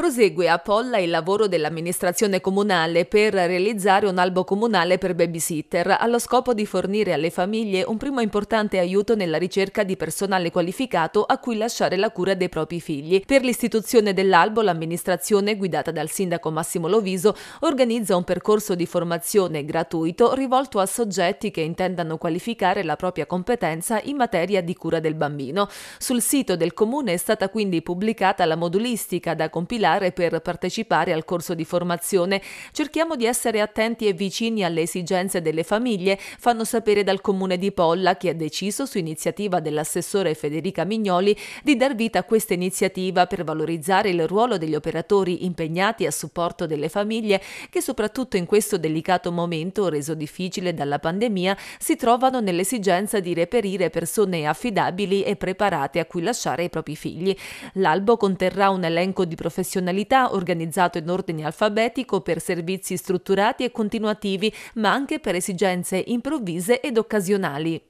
Prosegue a Polla il lavoro dell'amministrazione comunale per realizzare un albo comunale per babysitter allo scopo di fornire alle famiglie un primo importante aiuto nella ricerca di personale qualificato a cui lasciare la cura dei propri figli. Per l'istituzione dell'albo l'amministrazione, guidata dal sindaco Massimo Loviso, organizza un percorso di formazione gratuito rivolto a soggetti che intendano qualificare la propria competenza in materia di cura del bambino. Sul sito del comune è stata quindi pubblicata la modulistica da compilare studiare per partecipare al corso di formazione. Cerchiamo di essere attenti e vicini alle esigenze delle famiglie, fanno sapere dal comune di Polla che ha deciso su iniziativa dell'assessore Federica Mignoli di dar vita a questa iniziativa per valorizzare il ruolo degli operatori impegnati a supporto delle famiglie che soprattutto in questo delicato momento reso difficile dalla pandemia si trovano nell'esigenza di reperire persone affidabili e preparate a cui lasciare i propri figli. L'albo conterrà un elenco di professionisti professionalità organizzato in ordine alfabetico per servizi strutturati e continuativi, ma anche per esigenze improvvise ed occasionali.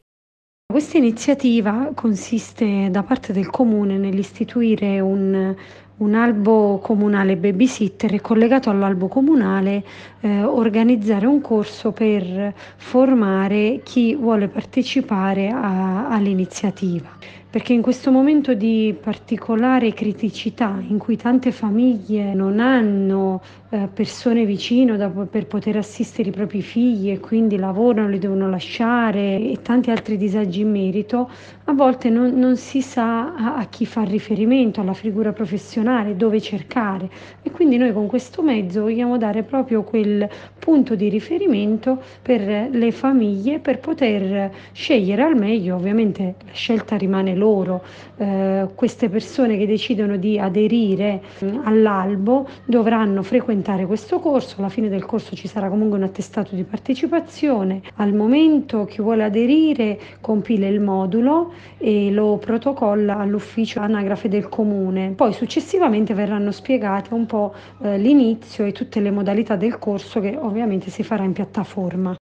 Questa iniziativa consiste da parte del comune nell'istituire un, un albo comunale babysitter e collegato all'albo comunale eh, organizzare un corso per formare chi vuole partecipare a, all'iniziativa perché in questo momento di particolare criticità in cui tante famiglie non hanno eh, persone vicino da, per poter assistere i propri figli e quindi lavorano, li devono lasciare e tanti altri disagi in merito, a volte non, non si sa a, a, chi far riferimento, alla figura professionale, dove cercare e quindi noi con questo mezzo vogliamo dare proprio quel punto di riferimento per le famiglie per poter scegliere al meglio, ovviamente la scelta rimane loro, eh, queste persone che decidono di aderire mm, all'albo dovranno frequentare questo corso, alla fine del corso ci sarà comunque un attestato di partecipazione, al momento chi vuole aderire compila il modulo e lo protocolla all'ufficio anagrafe del comune, poi successivamente verranno spiegate un po' eh, l'inizio e tutte le modalità del corso che ho ovviamente si farà in piattaforma.